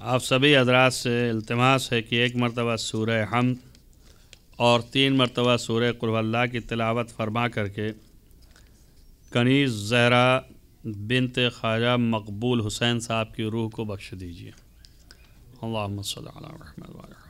आप सभी हजरात से अल्तमास है कि एक मरतबा सूर हम और तीन मरतबा सूर कुल्ला की तिलावत फरमा करके कनीज़ जहरा बिनत ख्वाजा मकबूल हुसैन साहब की रूह को बख्श दीजिए अल्लाह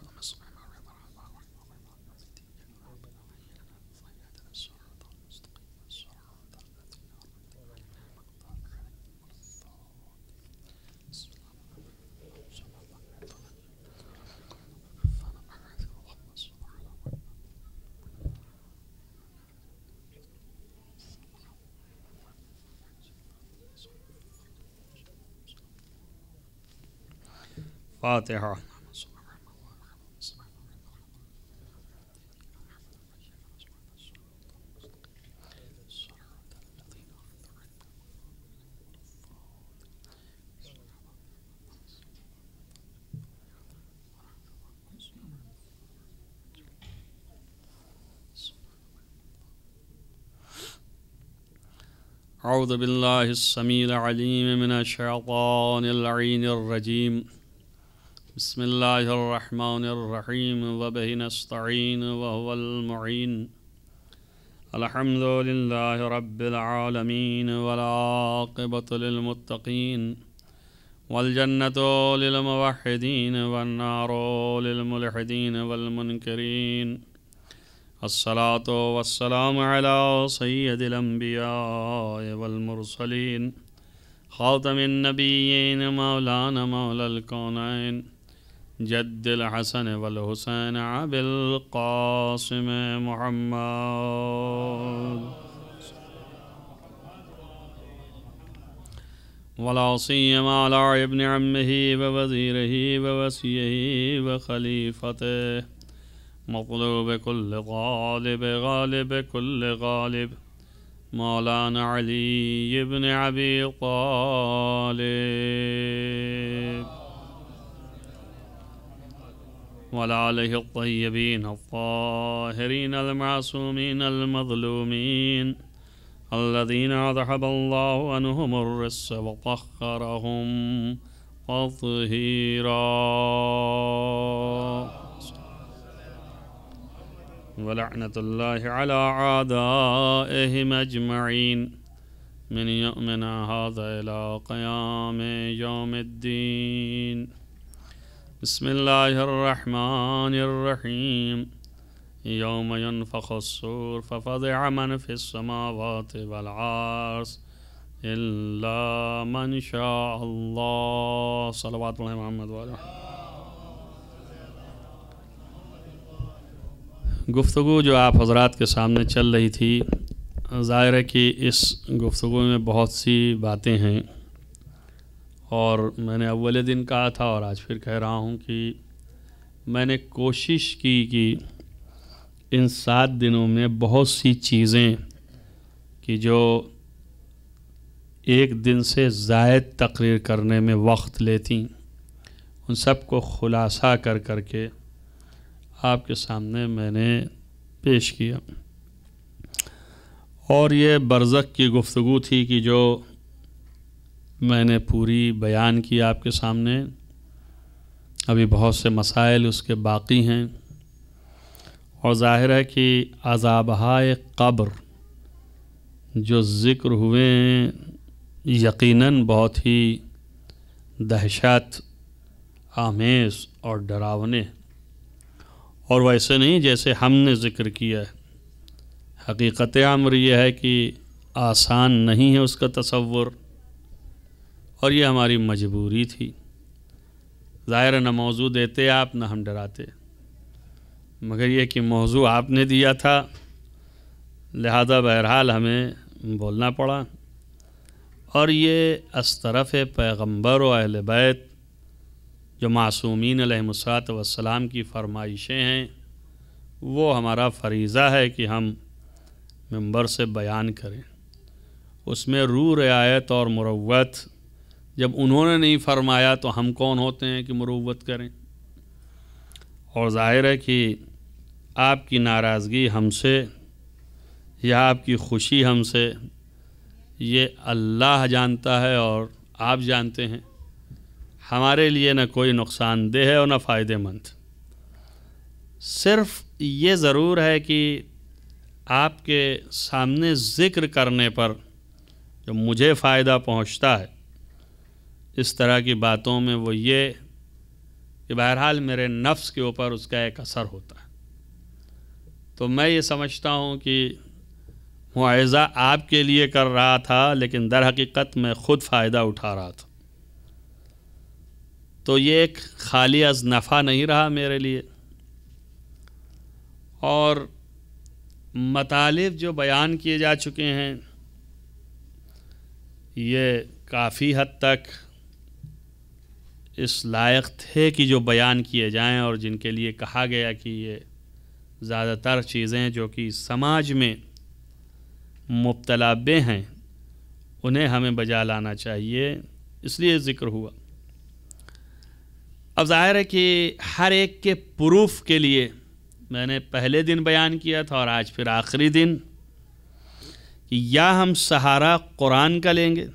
فاتحة أعوذ بالله السميع العليم من الشيطان اللعين الرجيم بسم الله الرحمن الرحيم وبه نستعين وهو المعين الحمد لله رب العالمين والعاقبة للمتقين والجنة للموحدين والنار للملحدين والمنكرين الصلاة والسلام على سيد الأنبياء والمرسلين خاتم النبيين مولانا مولى الكونين جد الحسن والحسين عبد القاسم محمد ولا سيما على ابن عمه ووزيره ووسيه وخليفته مطلوب كل غالب غالب كل غالب مولانا علي بن أبي طالب ولا آله الطيبين الطاهرين المعصومين المظلومين الذين أذهب الله عنهم الرس وطهرهم تطهيرا ولعنة الله على أعدائهم أجمعين من يؤمن هذا إلى قيام يوم الدين बसमीम यौम फ़खसूर फ़फ़ज़ मन फ़िसमावत वलार्स मन शाह महमद वाल गुफ्तु जो आप हजरात के सामने चल रही थी ज़ाहिर है कि इस गुफ्तु में बहुत सी बातें हैं और मैंने अव्वल दिन कहा था और आज फिर कह रहा हूँ कि मैंने कोशिश की कि इन सात दिनों में बहुत सी चीज़ें कि जो एक दिन से जायद तकरीर करने में वक्त लेती उन सब को ख़ुलासा कर कर के आपके सामने मैंने पेश किया और ये बरज़क की गुफ्तु थी कि जो मैंने पूरी बयान की आपके सामने अभी बहुत से मसाइल उसके बाकी हैं और ज़ाहिर है कि अजाबहाय कब्र जो ज़िक्र हुए हैं यकीनन बहुत ही दहशत आमेज और डरावने और वैसे नहीं जैसे हमने ज़िक्र किया है हकीकत आमर यह है कि आसान नहीं है उसका तस्वुर और ये हमारी मजबूरी थी ज़ाहिर न मौजू देते आप न हम डराते मगर ये कि मौजू आपने दिया था लिहाजा बहरहाल हमें बोलना पड़ा और ये अस्तरफ़ पैगम्बर व अहल बैत जो मासूमिन वसलाम की फरमाइशें हैं वो हमारा फरीज़ा है कि हम मंबर से बयान करें उसमें रू रियायत और मुरवत जब उन्होंने नहीं फरमाया तो हम कौन होते हैं कि मरुवत करें और ज़ाहिर है कि आपकी नाराज़गी हमसे या आपकी खुशी हमसे ये अल्लाह जानता है और आप जानते हैं हमारे लिए ना कोई नुकसानदेह है और ना फ़ायदेमंद सिर्फ़ ये ज़रूर है कि आपके सामने ज़िक्र करने पर जो मुझे फ़ायदा पहुंचता है इस तरह की बातों में वो ये कि बहरहाल मेरे नफ्स के ऊपर उसका एक असर होता है तो मैं ये समझता हूँ कि मुआवजा आपके लिए कर रहा था लेकिन दर हकीकत मैं ख़ुद फ़ायदा उठा रहा था तो ये एक खाली अज नफ़ा नहीं रहा मेरे लिए और मतालब जो बयान किए जा चुके हैं ये काफ़ी हद तक इस लायक थे कि जो बयान किए जाएं और जिनके लिए कहा गया कि ये ज़्यादातर चीज़ें जो कि समाज में मुबतलाबे हैं उन्हें हमें बजा लाना चाहिए इसलिए ज़िक्र हुआ अब ज़ाहिर है कि हर एक के प्रूफ के लिए मैंने पहले दिन बयान किया था और आज फिर आखिरी दिन कि या हम सहारा कुरान का लेंगे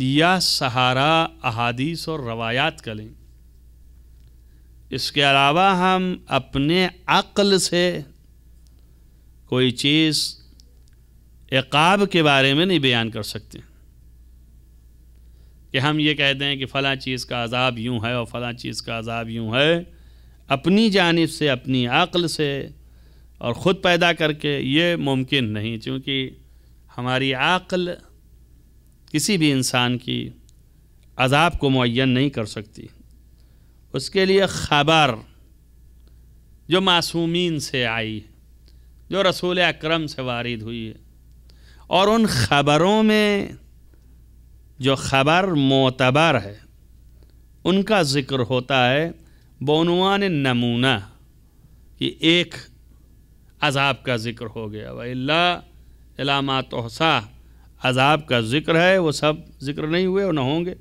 या सहारा अहादीस और रवायात का लें इसके अलावा हम अपने अक्ल से कोई चीज़ एकाब के बारे में नहीं बयान कर सकते कि हम ये कह दें कि फ़लाँ चीज़ का अजाब यूँ है और फ़लाँ चीज़ का अजाब यूँ है अपनी जानब से अपनी अक्ल से और ख़ुद पैदा करके ये मुमकिन नहीं चूँकि हमारी अक्ल किसी भी इंसान की अजाब को मुन नहीं कर सकती उसके लिए खबर जो मासूमीन से आई जो रसूल अक्रम से वारिद हुई है और उन ख़बरों में जो ख़बर मोतबर है उनका ज़िक्र होता है बनवान नमूना कि एक अजाब का ज़िक्र हो गया वही इलामा तोहसा अजाब का ज़िक्र है वो सब ज़िक्र नहीं हुए और ना होंगे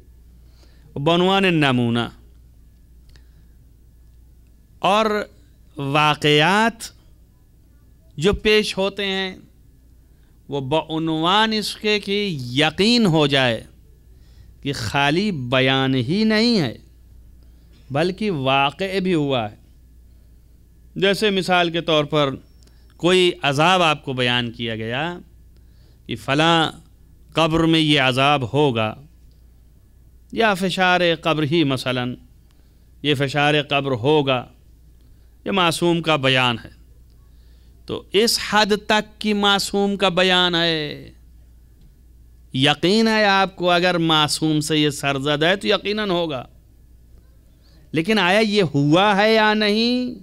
बनवान नमूना और वाकयात जो पेश होते हैं वो बनवान इसके कि यकीन हो जाए कि खाली बयान ही नहीं है बल्कि वाक़ भी हुआ है जैसे मिसाल के तौर पर कोई अजाब आपको बयान किया गया कि फ़लाँ कब्र में ये अज़ाब होगा या फिशार कब्र ही मसलन ये फ़शार कब्र होगा ये मासूम का बयान है तो इस हद तक कि मासूम का बयान है यकीन है आपको अगर मासूम से ये सरजद है तो यकीनन होगा लेकिन आया ये हुआ है या नहीं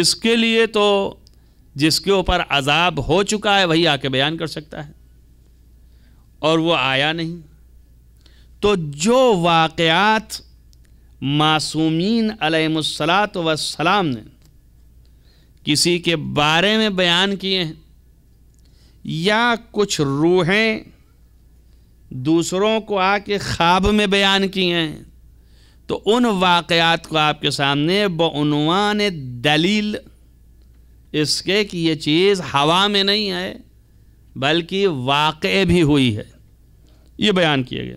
इसके लिए तो जिसके ऊपर अजाब हो चुका है वही आके बयान कर सकता है और वो आया नहीं तो जो वाक़ात मासूमीन अलमसलात वसलाम ने किसी के बारे में बयान किए हैं या कुछ रूहें दूसरों को आके ख्वाब में बयान किए हैं तो उन वाक़ात को आपके सामने बनवान दलील इसके कि ये चीज़ हवा में नहीं है बल्कि वाक़ भी हुई है ये बयान किया गया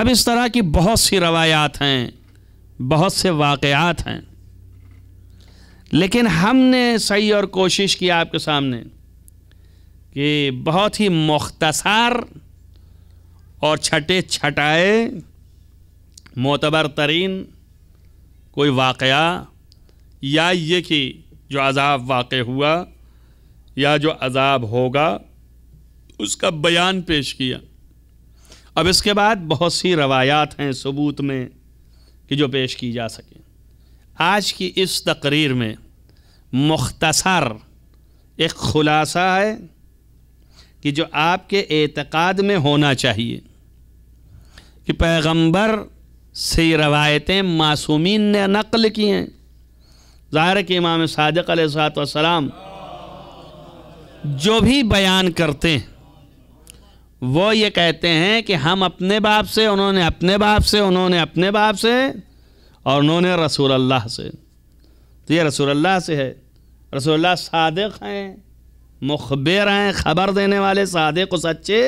अब इस तरह की बहुत सी रवायात हैं बहुत से वाकयात हैं लेकिन हमने सही और कोशिश की आपके सामने कि बहुत ही मुख्तसार और छठे छटाए मोतबर तरीन कोई वाक़ या ये कि जो अज़ाब वाक़ हुआ या जो अज़ाब होगा उसका बयान पेश किया अब इसके बाद बहुत सी रवायात हैं सबूत में कि जो पेश की जा सके आज की इस तकरीर में मुख्तसर एक खुलासा है कि जो आपके एतक़ाद में होना चाहिए कि पैगंबर से रवायतें मासूमीन ने नकल की हैं ज़ाहिर के इमाम सादक सलाम जो भी बयान करते हैं वो ये कहते हैं कि हम अपने बाप से उन्होंने अपने बाप से उन्होंने अपने बाप से और उन्होंने रसूल अल्लाह से तो ये रसूल अल्लाह से है रसूल अल्लाह सादक हैं मुखबिर हैं ख़बर देने वाले सादक सच्चे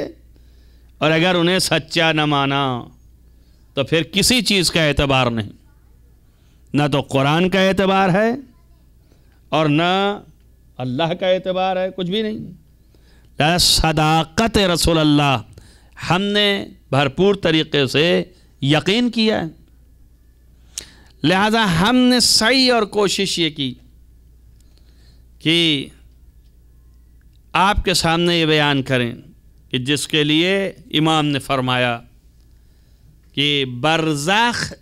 और अगर उन्हें सच्चा न माना तो फिर किसी चीज़ का एतबार नहीं ना तो कुरान का एतबार है और ना अल्लाह का एतबार है कुछ भी नहीं सदाकत रसूल अल्लाह हमने भरपूर तरीक़े से यकीन किया है लिहाजा हमने सही और कोशिश ये की कि आपके सामने ये बयान करें कि जिसके लिए इमाम ने फरमाया कि बरज़ाख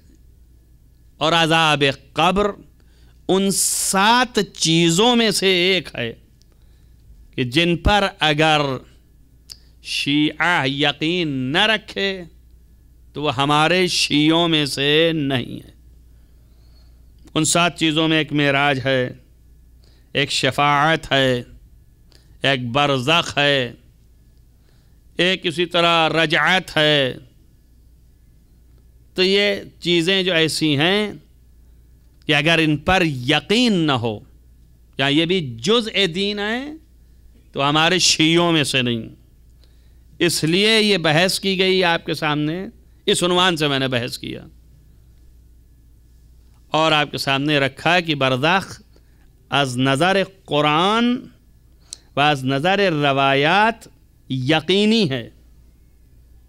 और अजाब कब्र उन सात चीज़ों में से एक है कि जिन पर अगर शीआ यकीन न रखे तो वह हमारे शीयों में से नहीं है उन सात चीज़ों में एक मेराज है एक शफात है एक बरज़ है एक इसी तरह रजात है तो ये चीज़ें जो ऐसी हैं कि अगर इन पर यकीन न हो या ये भी जुज़ दीन है तो हमारे शीयों में से नहीं इसलिए ये बहस की गई आपके सामने इस उनवान से मैंने बहस किया और आपके सामने रखा कि बर्दाख आज नज़र कुरान व आज नज़र रवायात यकीनी है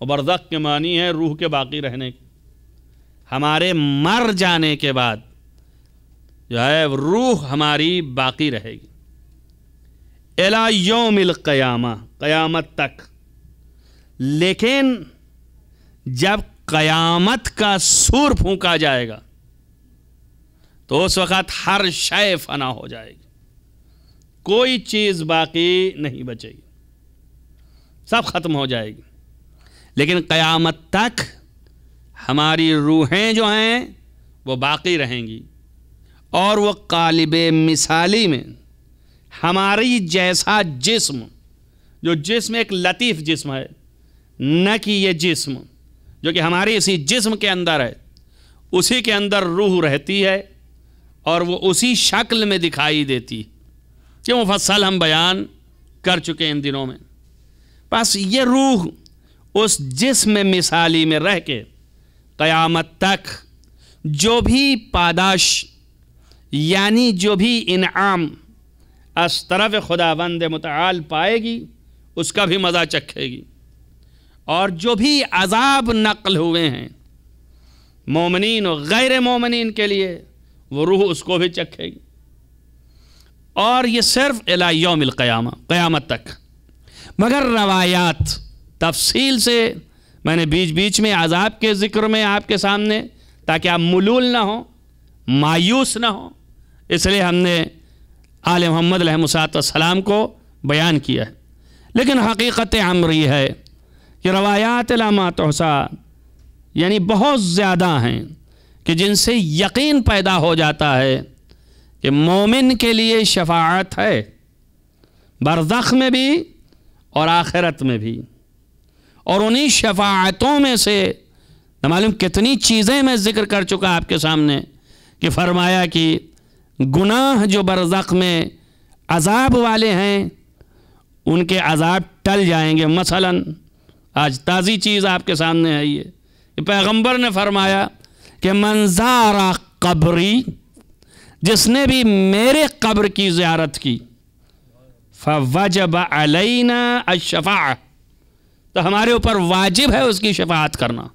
और बर्दाख़ के मानी है रूह के बाकी रहने हमारे मर जाने के बाद जो है रूह हमारी बाकी रहेगी एला योमिल क़यामा क़यामत तक लेकिन जब क़यामत का सूर फूका जाएगा तो उस वक़्त हर शय फना हो जाएगी कोई चीज़ बाकी नहीं बचेगी सब ख़त्म हो जाएगी लेकिन क़यामत तक हमारी रूहें जो हैं वो बाकी रहेंगी और वो कालिब मिसाली में हमारी जैसा जिस्म जो जिस्म एक लतीफ़ जिस्म है न कि ये जिस्म जो कि हमारे इसी जिस्म के अंदर है उसी के अंदर रूह रहती है और वो उसी शक्ल में दिखाई देती क्यों फसल हम बयान कर चुके इन दिनों में बस ये रूह उस जिस्म मिसाली में रह के क़यामत तक जो भी पादाश यानी जो भी इनाम अस तरफ खुदावंद मताल पाएगी उसका भी मज़ा चखेगी और जो भी अजाब नकल हुए हैं मोमिन और गैर मोमिन के लिए वो रूह उसको भी चखेगी और ये सिर्फ अलायोमिल क़यामा क़यामत तक मगर रवायात तफसील से मैंने बीच बीच में अजाब के ज़िक्र में आपके सामने ताकि आप मलूल ना हों मायूस ना हो इसलिए हमने आल मोहम्मद सलाम को बयान किया है लेकिन हकीकत अमरी है कि रवायात लामा तोसा यानी बहुत ज़्यादा हैं कि जिनसे यकीन पैदा हो जाता है कि मोमिन के लिए शफात है बरदख़ में भी और आखिरत में भी और उन्हीं शफातों में से मालूम कितनी चीज़ें मैं ज़िक्र कर चुका आपके सामने कि फरमाया कि गुनाह जो बरज़क में अजाब वाले हैं उनके अजाब टल जाएंगे मसलन आज ताज़ी चीज़ आपके सामने है ये पैगंबर पैगम्बर ने फरमाया कि मंजारा कब्री जिसने भी मेरे कब्र की ज्यारत की फ़वजब अलना अशफ़ा तो हमारे ऊपर वाजिब है उसकी शफात करना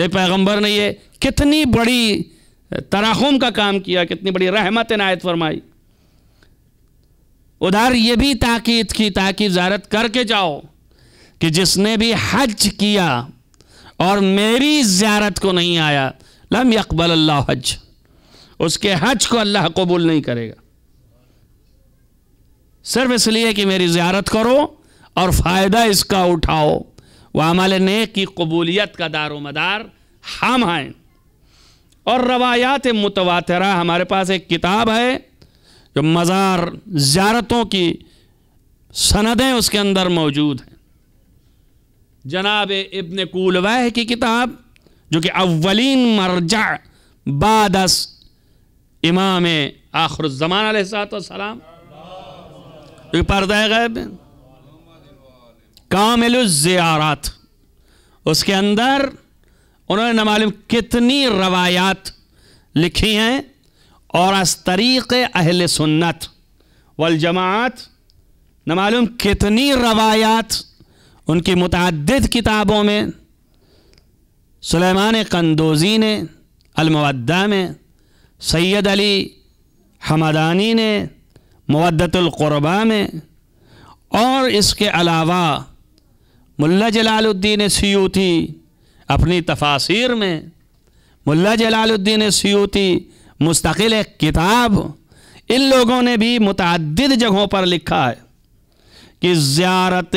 ये पैगंबर ने ये कितनी बड़ी तराहम का काम किया कितनी बड़ी रहमत नायत फरमाई उधर ये भी ताकीद की ताकि जारत करके जाओ कि जिसने भी हज किया और मेरी ज्यारत को नहीं आया लम यकबल अल्लाह हज उसके हज को अल्लाह कबूल नहीं करेगा सिर्फ इसलिए कि मेरी ज्यारत करो और फ़ायदा इसका उठाओ वह हमारे नेक की कबूलियत का दारो मदार हम हैं और रवायात मुतवातरा हमारे पास एक किताब है जो मज़ार ज्यारतों की सनदें उसके अंदर मौजूद हैं जनाब इब्न कुलवाह की किताब जो कि अव्वलिन मरजा बादस इमाम जमान सलाम जो कि पर्दा गैब कामिल ज़ियारत उसके अंदर उन्होंने न मालूम कितनी रवायात लिखी हैं और अस्तरीक अहल सुन्नत वल जमात न मालूम कितनी रवायात उनकी मुतद किताबों में सुलेमान कंदोजी ने अलमवदा में सैद अली हमदानी ने मवदतुल्कुरबा में और इसके अलावा मुल्ला जलालुद्दीन सीयूती अपनी तफासिर में मुल्ला जलालुद्दीन सियूती मुस्तकिल एक किताब इन लोगों ने भी मुतद जगहों पर लिखा है कि ज़्यारत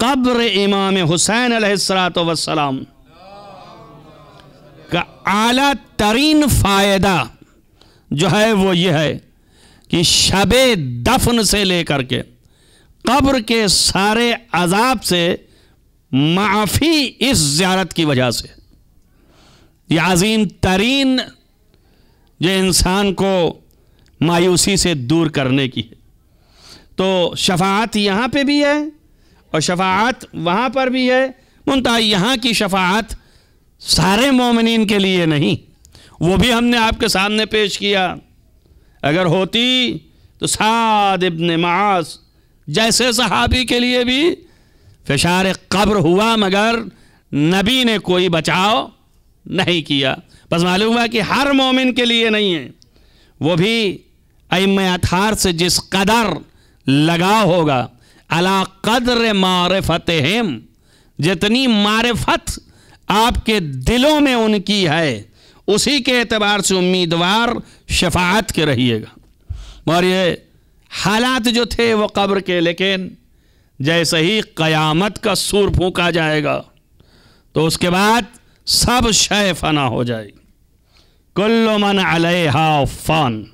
कब्र इमाम हुसैन अलैहिस्सलात का आला तरीन फ़ायदा जो है वो ये है कि शब दफन से लेकर के कब्र के सारे अजाब से माफ़ी इस ज्यारत की वजह से यह अजीम तरीन जो इंसान को मायूसी से दूर करने की है तो शफात यहाँ पे भी है और शफात वहाँ पर भी है मुनता यहाँ की शफात सारे मोमिन के लिए नहीं वो भी हमने आपके सामने पेश किया अगर होती तो साद इब्ने मास जैसे सहाबी के लिए भी फिशार कब्र हुआ मगर नबी ने कोई बचाव नहीं किया बस मालूम हुआ कि हर मोमिन के लिए नहीं है वो भी अम अथार से जिस कदर लगाव होगा अला कदर मारफत हेम जितनी मारफत आपके दिलों में उनकी है उसी के एतबार से उम्मीदवार शफात के रहिएगा और ये हालात जो थे वो कब्र के लेकिन जैसे ही क़यामत का सूर फूका जाएगा तो उसके बाद सब शय फना हो जाएगी कुल्लो मन अलहा फन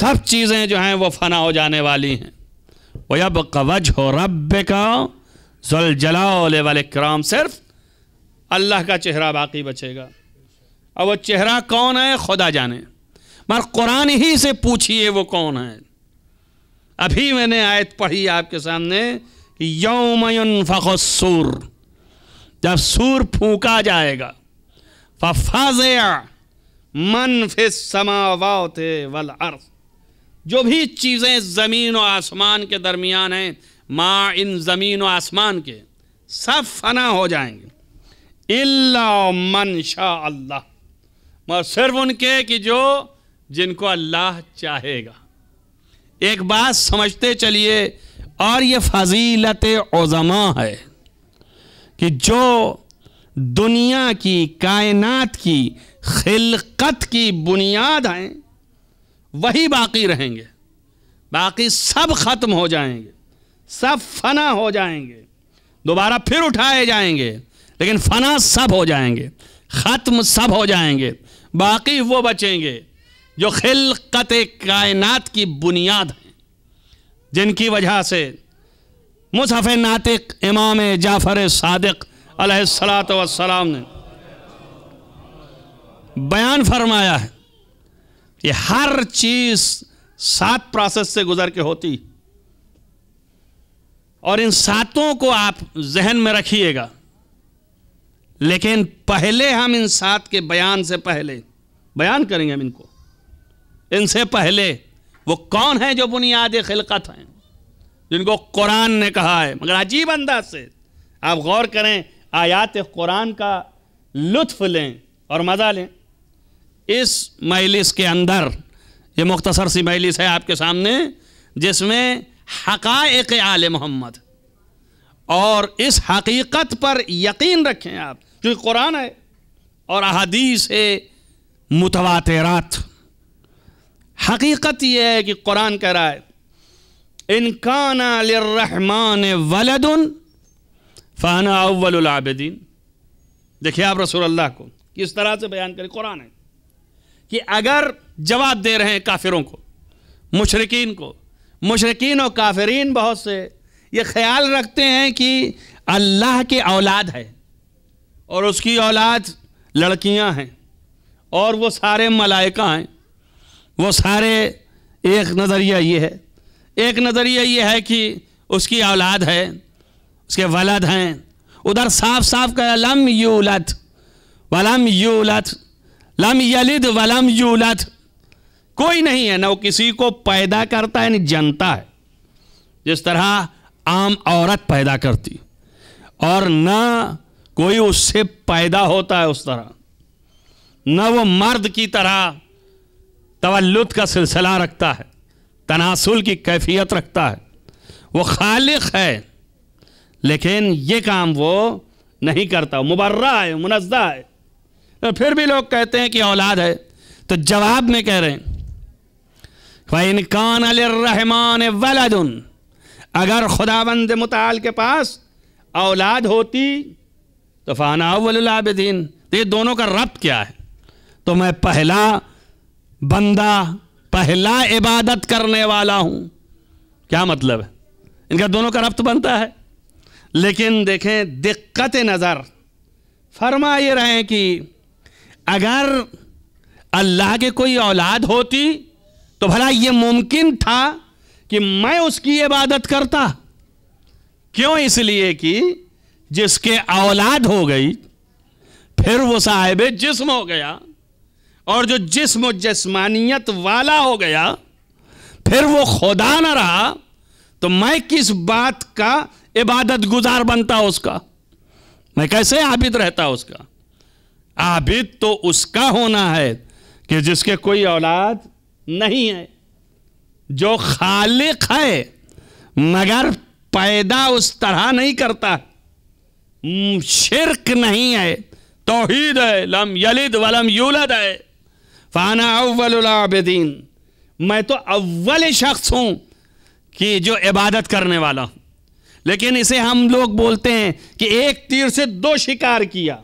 सब चीज़ें जो हैं वो फना हो जाने वाली हैं वो अब कवज हो रब का जल जला वाले क्राम सिर्फ अल्लाह का चेहरा बाकी बचेगा अब वो चेहरा कौन है खुदा जाने मगर कुरान ही से पूछिए वो कौन है अभी मैंने आयत पढ़ी आपके सामने कि यौमयन फ़खसूर जब सूर फूका जाएगा फ़ाजया मन फिस समावाते वल अर्थ जो भी चीज़ें ज़मीन और आसमान के दरमियान हैं माँ इन ज़मीन और आसमान के सब फना हो जाएंगे इल्ला मन शाह अल्लाह मगर सिर्फ उनके कि जो जिनको अल्लाह चाहेगा एक बात समझते चलिए और ये फजीलत ओज़मा है कि जो दुनिया की कायनात की खिलकत की बुनियाद हैं वही बाकी रहेंगे बाकी सब ख़त्म हो जाएंगे सब फना हो जाएंगे दोबारा फिर उठाए जाएंगे लेकिन फना सब हो जाएंगे ख़त्म सब हो जाएंगे बाकी वो बचेंगे जो खिलकत कायनात की बुनियाद हैं जिनकी वजह से मुसफ़ नातिक इमाम जाफ़र सदक सलात ने बयान फरमाया है कि हर चीज़ सात प्रोसेस से गुज़र के होती और इन सातों को आप जहन में रखिएगा लेकिन पहले हम इन सात के बयान से पहले बयान करेंगे हम इनको इनसे पहले वो कौन है जो बुनियाद खिलकत हैं जिनको कुरान ने कहा है मगर अजीब अंदाज से आप गौर करें आयात कुरान का लुत्फ लें और मज़ा लें इस मैलिस के अंदर ये मुख्तसर सी मैलिस है आपके सामने जिसमें हकायक आल मोहम्मद और इस हकीकत पर यकीन रखें आप क्योंकि कुरान है और अहादीस है मुतवातरात हकीकत यह है कि कुरान कह रहा है इनकान लरहमान वलदन फ़ाना अव्वलआबदीन देखिए आप रसूल अल्लाह को किस तरह से बयान करें कुरान है कि अगर जवाब दे रहे हैं काफिरों को मुशरकिन को मुशरकिन और काफरीन बहुत से ये ख्याल रखते हैं कि अल्लाह के औलाद है और उसकी औलाद लड़कियां हैं और वो सारे मलाइका हैं वो सारे एक नज़रिया ये है एक नज़रिया ये है कि उसकी औलाद है उसके वलद हैं उधर साफ साफ कह लम यूलत वलम यूलत लम यलिद वलम यूलत कोई नहीं है ना वो किसी को पैदा करता है न जनता है जिस तरह आम औरत पैदा करती और ना कोई उससे पैदा होता है उस तरह न वो मर्द की तरह तवल्लुत का सिलसिला रखता है तनासुल की कैफियत रखता है वो खालिक है लेकिन ये काम वो नहीं करता मुबर्रा है मुनजा है तो फिर भी लोग कहते हैं कि औलाद है तो जवाब में कह रहे हैं फ़ैनकान रहमान वलदन अगर खुदाबंद मताल के पास औलाद होती तो फ़ाना वल्लाबद्दीन तो ये दोनों का रब्त क्या है तो मैं पहला बंदा पहला इबादत करने वाला हूं क्या मतलब है इनका दोनों का रफ्त बनता है लेकिन देखें दिक्कत नज़र फरमा ये रहे कि अगर अल्लाह के कोई औलाद होती तो भला ये मुमकिन था कि मैं उसकी इबादत करता क्यों इसलिए कि जिसके औलाद हो गई फिर वो साहेब जिस्म हो गया और जो जिसम जस्मानियत वाला हो गया फिर वो खुदा ना रहा तो मैं किस बात का इबादत गुजार बनता उसका मैं कैसे आबिद रहता उसका आबिद तो उसका होना है कि जिसके कोई औलाद नहीं है जो खालिक है मगर पैदा उस तरह नहीं करता शिरक नहीं है तोहीद है लम यलिद वलम यूलद है फ़ाना अव्वलाबदीन मैं तो अव्वल शख्स हूँ कि जो इबादत करने वाला हूँ लेकिन इसे हम लोग बोलते हैं कि एक तीर से दो शिकार किया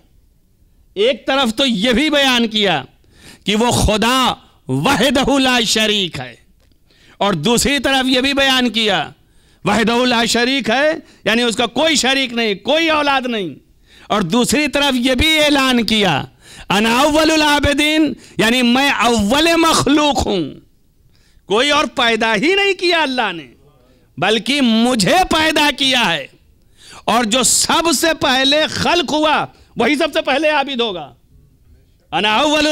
एक तरफ तो यह भी बयान किया कि वो खुदा वहदहुल्ला शरीक है और दूसरी तरफ यह भी बयान किया वहदहुल्ला शरीक है यानी उसका कोई शरीक नहीं कोई औलाद नहीं और दूसरी तरफ यह भी ऐलान किया अना आबदीन यानी मैं अव्वल मखलूक हूं कोई और पैदा ही नहीं किया अल्लाह ने बल्कि मुझे पैदा किया है और जो सबसे पहले खल्क हुआ वही सबसे पहले आबिद होगा अनावल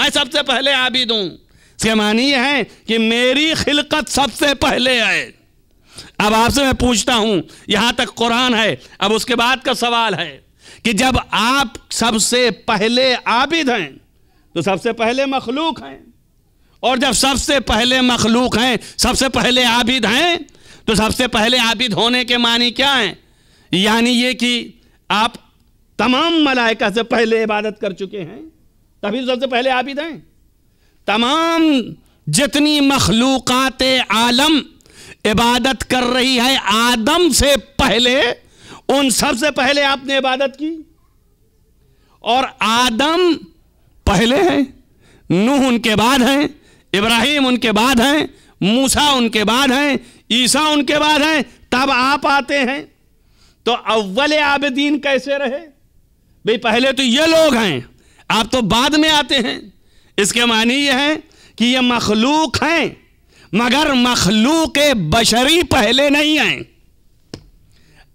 मैं सबसे पहले आबिद हूं इसके मानी है कि मेरी खिलकत सबसे पहले है अब आपसे मैं पूछता हूं यहां तक कुरान है अब उसके बाद का सवाल है कि जब आप सबसे पहले आबिद हैं तो सबसे पहले मखलूक हैं और जब सबसे पहले मखलूक हैं सबसे पहले आबिद हैं तो सबसे पहले आबिद होने के मानी क्या हैं यानी ये कि आप तमाम मलाइका से पहले इबादत कर चुके हैं तभी तो सबसे पहले आबिद हैं तमाम जितनी मखलूक आलम इबादत कर रही है आदम से पहले उन सब से पहले आपने इबादत की और आदम पहले हैं नूह उनके बाद हैं इब्राहिम उनके बाद हैं मूसा उनके बाद हैं ईसा उनके बाद हैं तब आप आते हैं तो अव्वल आबदीन कैसे रहे भाई पहले तो ये लोग हैं आप तो बाद में आते हैं इसके मानी ये है कि ये मखलूक हैं मगर मखलूक बशरी पहले नहीं हैं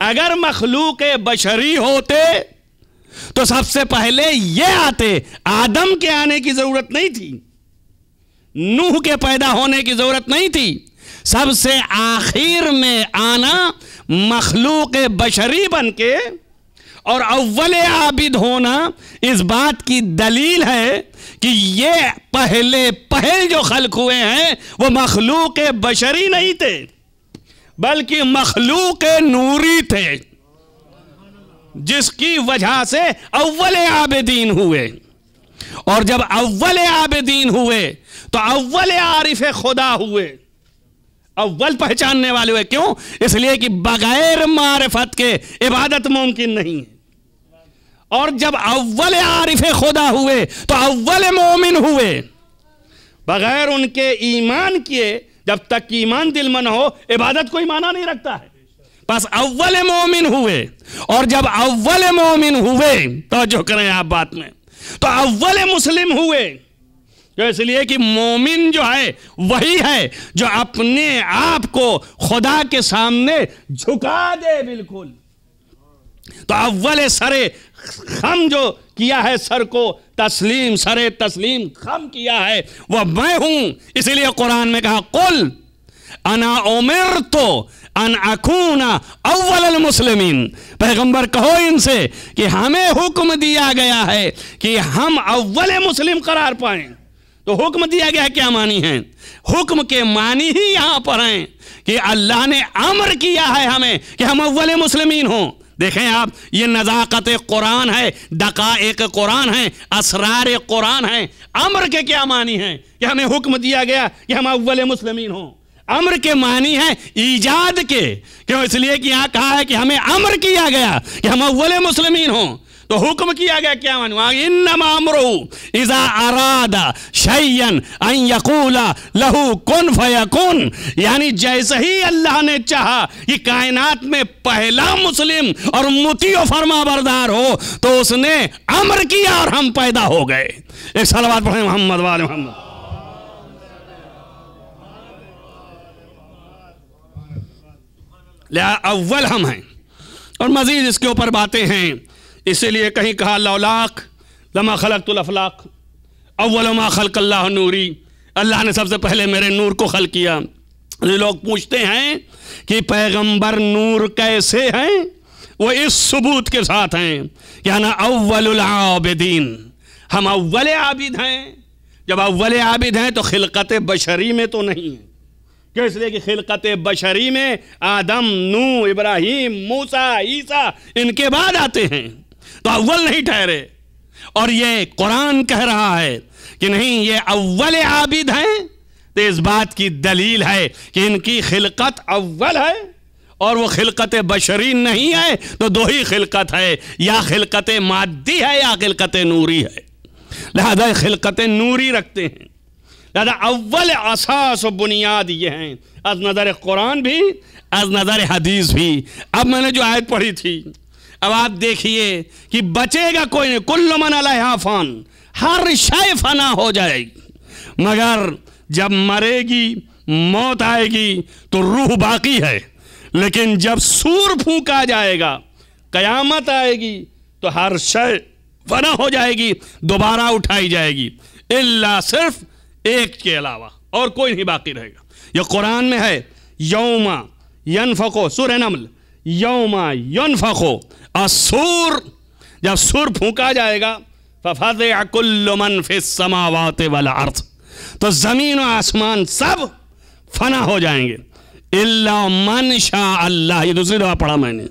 अगर मखलूक बशरी होते तो सबसे पहले ये आते आदम के आने की जरूरत नहीं थी नूह के पैदा होने की जरूरत नहीं थी सबसे आखिर में आना मखलूक बशरी बन के और अव्वल आबिद होना इस बात की दलील है कि ये पहले पहल जो खलक हुए हैं वो मखलूक बशरी नहीं थे बल्कि मखलूक नूरी थे जिसकी वजह से अव्वल आबदीन हुए और जब अव्वल आबदीन हुए तो अव्वल आरिफ खुदा हुए अव्वल पहचानने वाले हुए क्यों इसलिए कि बगैर मारफत के इबादत मुमकिन नहीं है और जब अव्वल आरिफ खुदा हुए तो अव्वल मोमिन हुए बगैर उनके ईमान किए जब तक कि ईमान दिल मन हो इबादत कोई माना नहीं रखता है बस अव्वल मोमिन हुए और जब अव्वल मोमिन हुए तो जो करें आप बात में तो अव्वल मुस्लिम हुए तो इसलिए कि मोमिन जो है वही है जो अपने आप को खुदा के सामने झुका दे बिल्कुल तो अव्वल सरे खम जो किया है सर को तस्लीम सरे तस्लीम खम किया है वह मैं हूं इसीलिए कुरान में कहा कुल अना उमिर तो अन अकूना अव्वल मुस्लिम पैगंबर कहो इनसे कि हमें हुक्म दिया गया है कि हम अव्वल मुस्लिम करार पाए तो हुक्म दिया गया क्या मानी है हुक्म के मानी ही यहां पर हैं कि अल्लाह ने अमर किया है हमें कि हम अव्वल मुस्लिम हों देखें आप ये नज़ाकत कुरान है दका एक कुरान है असरार कुरान है अम्र के क्या मानी है कि हमें हुक्म दिया गया कि हम अव्वल मुसलमिन हों अम्र के मानी है ईजाद के क्यों इसलिए कि यहाँ कहा है कि हमें अम्र किया गया कि हम अव्वल मुसलमिन हों तो हुक्म किया गया क्या मानो इन नमामरू इजा अरादा शयन यकूला लहू कौन फयकुन यानी जैसे ही अल्लाह ने चाहा कि कायनात में पहला मुस्लिम और मुती फरमा बरदार हो तो उसने अमर किया और हम पैदा हो गए एक साल बाद पढ़े मोहम्मद वाले मोहम्मद अव्वल हम हैं और मज़ीद इसके ऊपर बातें हैं इसीलिए कहीं कहा लौलाक लमा खलक तो अफलाक अव्वलमा खलक अल्लाह नूरी अल्लाह ने सबसे पहले मेरे नूर को खल किया लोग पूछते हैं कि पैगंबर नूर कैसे हैं वो इस सबूत के साथ हैं कि ना अव्वल हम अव्वल आबिद हैं जब अव्वल आबिद हैं तो खिलकत बशरी में तो नहीं है क्यों इसलिए कि खिलकत बशरी में आदम नू इब्राहिम मूसा ईसा इनके बाद आते हैं तो अव्वल नहीं ठहरे और ये कुरान कह रहा है कि नहीं ये अव्वल आबिद हैं तो इस बात की दलील है कि इनकी खिलकत अव्वल है और वो खिलकत बशरी नहीं है तो दो ही खिलकत है या खिलकत मादी है या खिलकत नूरी है लिहाजा खिलकत नूरी रखते हैं लिहाजा अव्वल असास बुनियाद ये हैं अज नज़र कुरान भी अज नज़र हदीस भी अब मैंने जो आयत पढ़ी थी अब आप देखिए कि बचेगा कोई नहीं कुल्लु मन अलाफान हर शय फना हो जाएगी मगर जब मरेगी मौत आएगी तो रूह बाकी है लेकिन जब सूर फूका जाएगा कयामत आएगी तो हर शय फना हो जाएगी दोबारा उठाई जाएगी इल्ला सिर्फ एक के अलावा और कोई नहीं बाकी रहेगा यह कुरान में है यौमा फको सुर नमल यौमा फको असुर जब सुर फूका जाएगा फफद अकुल्लुमन फिर समावाते वाला अर्थ तो ज़मीन और आसमान सब फना हो जाएंगे इल्ला मन शाह अल्लाह ये दूसरी दफा पढ़ा मैंने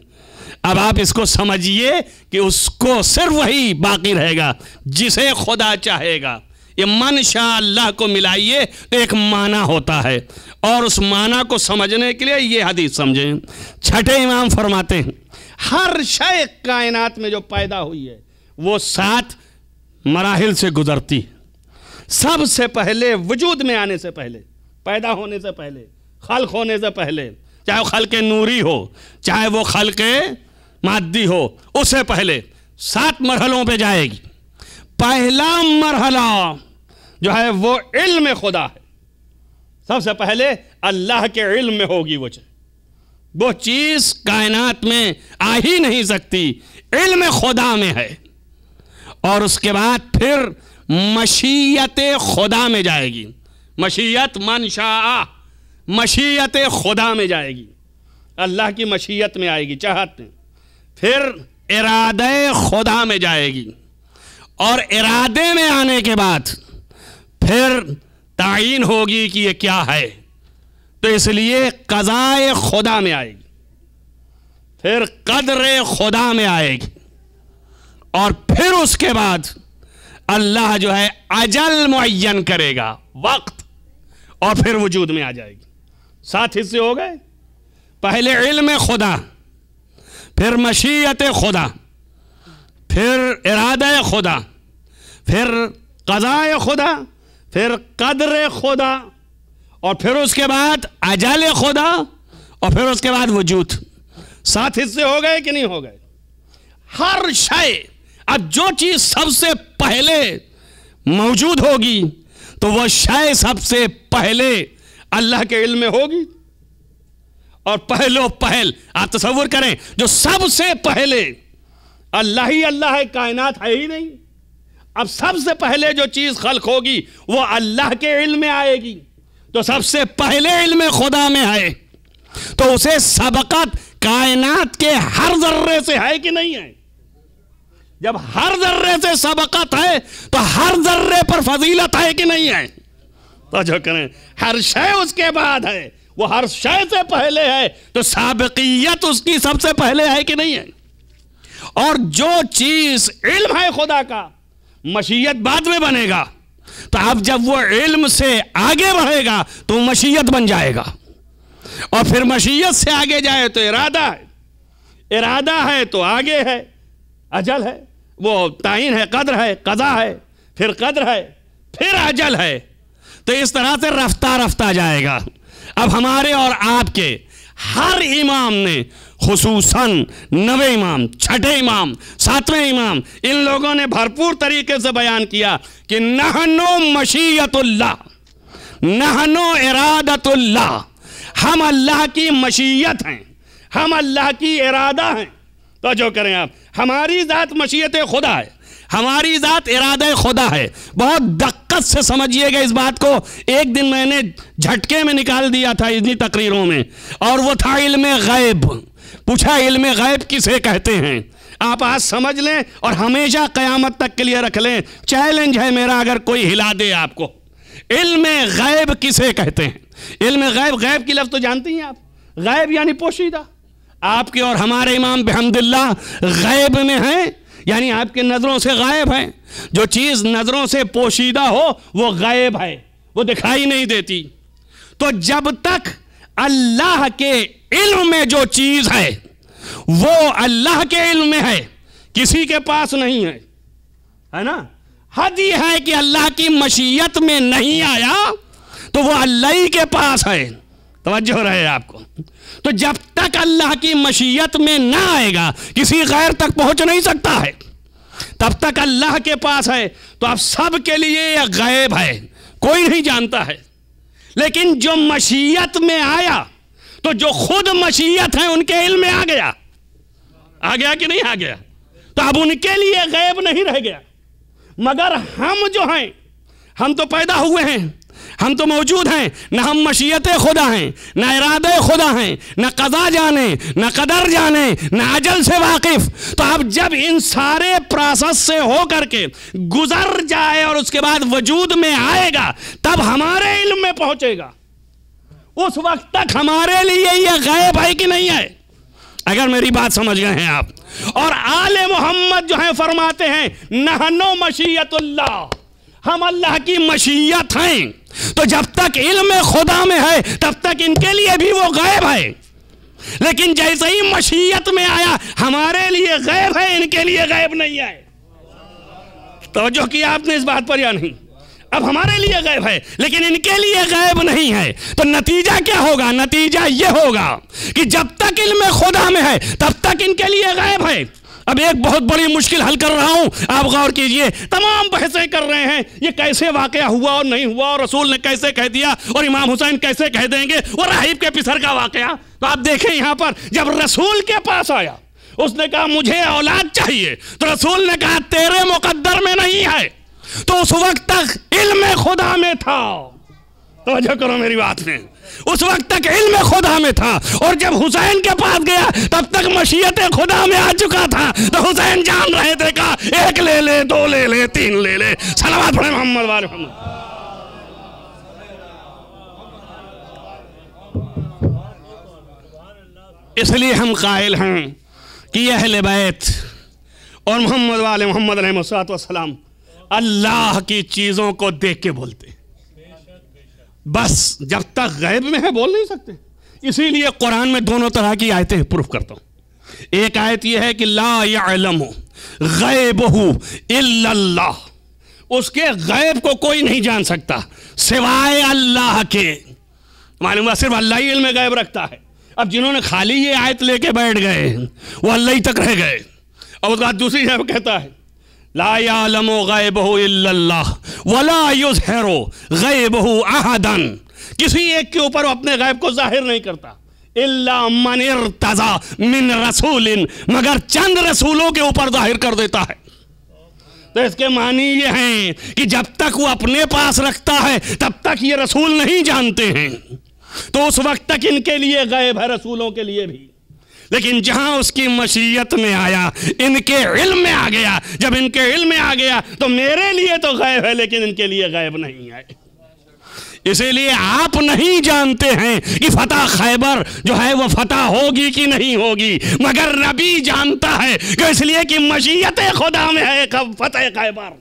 अब आप इसको समझिए कि उसको सिर्फ वही बाकी रहेगा जिसे खुदा चाहेगा ये मन शाह अल्लाह को मिलाइए तो एक माना होता है और उस माना को समझने के लिए ये हदीस समझें छठे इमाम फरमाते हैं हर शय कायनात में जो पैदा हुई है वो सात मराहल से गुजरती सबसे पहले वजूद में आने से पहले पैदा होने से पहले खल होने से पहले चाहे वो के नूरी हो चाहे वो के मादी हो उससे पहले सात मरहलों पे जाएगी पहला मरहला जो है वो इल्म खुदा है सबसे पहले अल्लाह के इल्म में होगी वो चीज़ वो चीज कायनात में आ ही नहीं सकती इल्म खुदा में है और उसके बाद फिर मशीयत खुदा में जाएगी मशीयत मनशा मशीयत खुदा में जाएगी अल्लाह की मशीयत में आएगी चाहत में फिर इरादे खुदा में जाएगी और इरादे में आने के बाद फिर तयन होगी कि ये क्या है तो इसलिए कज़ाए खुदा में आएगी फिर कदर खुदा में आएगी और फिर उसके बाद अल्लाह जो है अजल मुन करेगा वक्त और फिर वजूद में आ जाएगी सात हिस्से हो गए पहले इल्म खुदा फिर मशीयत खुदा फिर इराद खुदा फिर कज़ाए खुदा फिर कदर खुदा और फिर उसके बाद अजाल खुदा और फिर उसके बाद वजूद सात हिस्से हो गए कि नहीं हो गए हर शय अब जो चीज सबसे पहले मौजूद होगी तो वह शय सबसे पहले अल्लाह के इल्म में होगी और पहलो पहल आप तस्वुर करें जो सबसे पहले अल्लाह ही अल्लाह है कायनात है ही नहीं अब सबसे पहले जो चीज़ खल्क होगी वो अल्लाह के इल्म में आएगी तो सबसे पहले इल्म खुदा में है तो उसे सबकत कायनात के हर जर्रे से है कि नहीं है जब हर जर्रे से सबकत है तो हर जर्रे पर फजीलत है कि नहीं है तो जो करें हर शय उसके बाद है वो हर शय से पहले है तो सबकियत उसकी सबसे पहले है कि नहीं है और जो चीज इल्म है खुदा का मशीयत बाद में बनेगा तो अब जब वो इल्म से आगे बढ़ेगा तो मशीयत बन जाएगा और फिर मशीयत से आगे जाए तो इरादा है इरादा है तो आगे है अजल है वो ताइन है कदर है कदा है फिर कदर है फिर अजल है तो इस तरह से रफ्ता रफ्ता जाएगा अब हमारे और आपके हर इमाम ने खूसन नवे इमाम छठे इमाम सातवें इमाम इन लोगों ने भरपूर तरीके से बयान किया कि नहनो मशीयतुल्ला नहनो इरादतुल्ला हम अल्लाह की मशीयत हैं हम अल्लाह की इरादा हैं तो जो करें आप हमारी ज़ात मशीयत खुदा है हमारी ज़ात इरादे खुदा है बहुत दक्कत से समझिएगा इस बात को एक दिन मैंने झटके में निकाल दिया था इतनी तकरीरों में और वो था इल्म गैब पूछा इल्म गैब किसे कहते हैं आप आज समझ लें और हमेशा क़यामत तक के लिए रख लें चैलेंज है मेरा अगर कोई हिला दे आपको इल्म गैब किसे कहते हैं इल्म गैब गैब की लफ्ज़ तो जानती हैं आप गैब यानी पोशीदा आपके और हमारे इमाम बहमदिल्ला गैब में हैं यानी आपके नज़रों से गायब है जो चीज़ नज़रों से पोशीदा हो वो गायब है वो दिखाई नहीं देती तो जब तक अल्लाह के इल्म में जो चीज़ है वो अल्लाह के इल्म में है किसी के पास नहीं है है ना हद ही है कि अल्लाह की मशीयत में नहीं आया तो वो अल्लाह ही के पास है तवज्जो रहे आपको तो जब तक अल्लाह की मशीयत में ना आएगा किसी गैर तक पहुंच नहीं सकता है तब तक अल्लाह के पास है तो आप सब के लिए गायब है कोई नहीं जानता है लेकिन जो मशीयत में आया तो जो खुद मशीयत है उनके इल्म में आ गया आ गया कि नहीं आ गया तो अब उनके लिए गैब नहीं रह गया मगर हम जो हैं हम तो पैदा हुए हैं हम तो मौजूद हैं ना हम मशीत खुदा हैं ना इरादे खुदा हैं ना कज़ा जाने न कदर जाने ना अजल से वाकिफ़ तो आप जब इन सारे प्रोसेस से होकर के गुजर जाए और उसके बाद वजूद में आएगा तब हमारे इल्म में पहुंचेगा उस वक्त तक हमारे लिए यह गायब है कि नहीं है अगर मेरी बात समझ गए हैं आप और आले मोहम्मद जो है फरमाते हैं नहनो मशीयतुल्लाह हम अल्लाह की मशीयत हैं तो जब तक इल्म खुदा में है तब तक इनके लिए भी वो गायब है लेकिन जैसे ही मशीयत में आया हमारे लिए गायब है इनके लिए गायब नहीं है जो किया आपने इस बात पर या नहीं अब हमारे लिए गायब है लेकिन इनके लिए गायब नहीं है तो नतीजा क्या होगा नतीजा यह होगा कि जब तक इल्म खुदा में है तब तक इनके लिए गायब है अब एक बहुत बड़ी मुश्किल हल कर रहा हूं आप गौर कीजिए तमाम बहसें कर रहे हैं ये कैसे वाक़ हुआ और नहीं हुआ और रसूल ने कैसे कह दिया और इमाम हुसैन कैसे कह देंगे वो राहिब के पिसर का वाक़ तो आप देखें यहां पर जब रसूल के पास आया उसने कहा मुझे औलाद चाहिए तो रसूल ने कहा तेरे मुकद्दर में नहीं है तो उस वक्त तक इल्म खुदा में था तो करो मेरी बात में उस वक्त तक इल्म खुदा में था और जब हुसैन के पास गया तब तक मशीयत खुदा में आ चुका था तो हुसैन जान रहे थे का एक ले ले दो ले ले तीन ले ले सलावत पढ़े मोहम्मद वाले मोहम्मद इसलिए हम कायल हैं कि यह बैत और मोहम्मद वाले मोहम्मद रहमत सलाम अल्लाह की चीज़ों को देख के बोलते बस जब तक गैब में है बोल नहीं सकते इसीलिए कुरान में दोनों तरह की आयतें प्रूफ करता हूं एक आयत यह है कि ला यालम गैब इल्लाह उसके गैब को कोई नहीं जान सकता सिवाय अल्लाह के मालूम हुआ सिर्फ अल्लाह ही इल्म गैब रखता है अब जिन्होंने खाली ये आयत लेके बैठ गए वो अल्लाह ही तक रह गए अब उसका दूसरी जगह कहता है लायालमो गए लायालम गैब वला गए बहु आहदन किसी एक के ऊपर अपने गैब को जाहिर नहीं करता मनिर तजा मिन रसूलिन मगर चंद रसूलों के ऊपर जाहिर कर देता है तो इसके मानी ये हैं कि जब तक वो अपने पास रखता है तब तक ये रसूल नहीं जानते हैं तो उस वक्त तक इनके लिए गायब है रसूलों के लिए भी लेकिन जहां उसकी मशीयत में आया इनके इल्म में आ गया जब इनके इल्म में आ गया तो मेरे लिए तो गायब है लेकिन इनके लिए गायब नहीं है इसीलिए आप नहीं जानते हैं कि फतेह खैबर जो है वो फतेह होगी कि नहीं होगी मगर नबी जानता है कि इसलिए कि मशीयत खुदा में है कब खैबर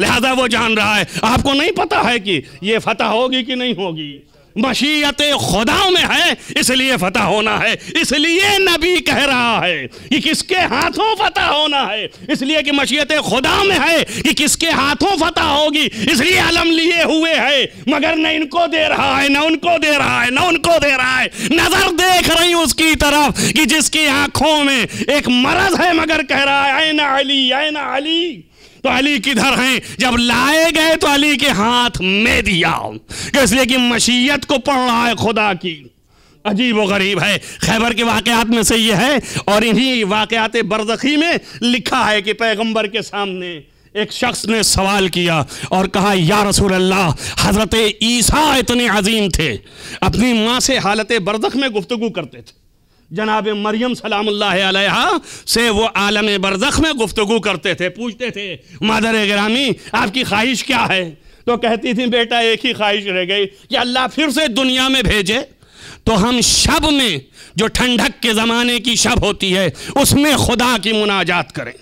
लिहाजा वो जान रहा है आपको नहीं पता है कि ये फतेह होगी कि नहीं होगी मशीयत खुदाओं में है इसलिए फतह होना है इसलिए नबी कह रहा है कि किसके हाथों फतह होना है इसलिए कि मशीयत खुदा में है कि किसके हाथों फतह होगी इसलिए अलम लिए हुए है मगर न इनको दे रहा है न उनको दे रहा है न उनको दे रहा है नजर देख रही उसकी तरफ कि जिसकी आंखों में एक मरज है मगर कह रहा है ना अली ना अली तो अली किधर हैं जब लाए गए तो अली के हाथ में दिया इसलिए कि मशीयत को पढ़ रहा है खुदा की अजीब व गरीब है खैबर के वाकयात में से ये है और इन्हीं वाकयात बरदखी में लिखा है कि पैगंबर के सामने एक शख्स ने सवाल किया और कहा या रसूल अल्लाह हज़रत ईसा इतने अजीम थे अपनी माँ से हालत बरदख में गुफ्तगु करते थे जनाब मरियम सलाम से वो आलम बरज़ख में गुफ्तु करते थे पूछते थे मदर ग्रामी आपकी ख्वाहिश क्या है तो कहती थी बेटा एक ही ख्वाहिश रह गई कि अल्लाह फिर से दुनिया में भेजे तो हम शब में जो ठंडक के ज़माने की शब होती है उसमें खुदा की मुनाजात करें